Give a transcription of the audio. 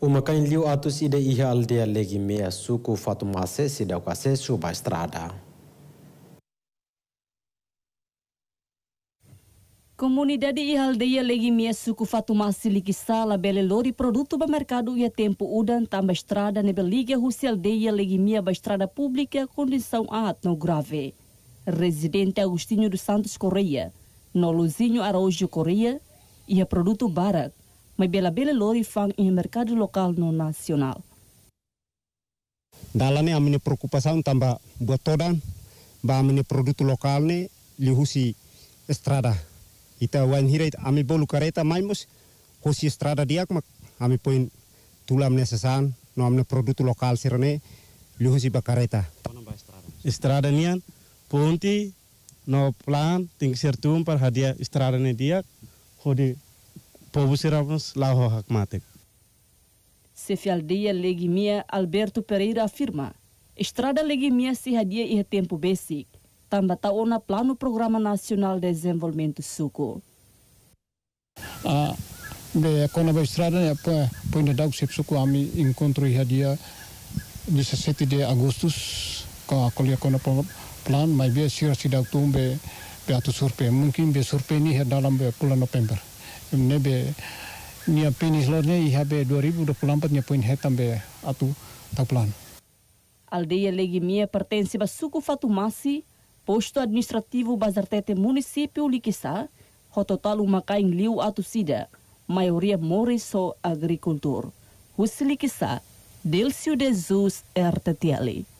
O liu atos ida iha aldea legi mea suku Fatuma se sidauka se suba estrada. Comunidade e aldeia Legimia Suku Fatuma Siliki Sala lori produto para mercado e a tempo udan tamba estrada nebeliga Rússia aldeia Legimia ba estrada pública condição a atno grave. Residente Agostinho dos Santos Correia, no Luzinho Araújo Correia e a produto Barak. mai bela-bela fang in mercado lokal no nasional. Dalane a minha preocupação tamba bua todan ba amini produto local ne lihusi estrada. Ita wan hirait ami bolu kareta maimus hosi estrada diak mak ami poin tulam nesesan no amne produto local sirene lihusi ba kareta. Estrada nian ponti no plan ting sertum par hadia estrada ne diak hodi Povusiramos Laho Hakmatek. Cefialdeia Legimia Alberto Pereira afirma, Estrada Legimia se radia e tempo basic, tamba o plano Programa Nacional de Desenvolvimento Suco. A de kona a estrada ne apa o daug sip suku ami encontro radia 17 de Agustus ka kolia kona plan mai be sira sidak tumbe be Beato surpe mungkin be surpe ni dalam be bulan November. nebe nia penis lorne ne iha be 2024 nia poin hetam be atu taplan. Aldeia Legimia pertence ba suku Fatumasi, posto administrativo Bazartete município Liquissá, rototal uma caim liu atu sida, maioria mori so agricultor. Husli kisa Delcio de Zeus RTTL.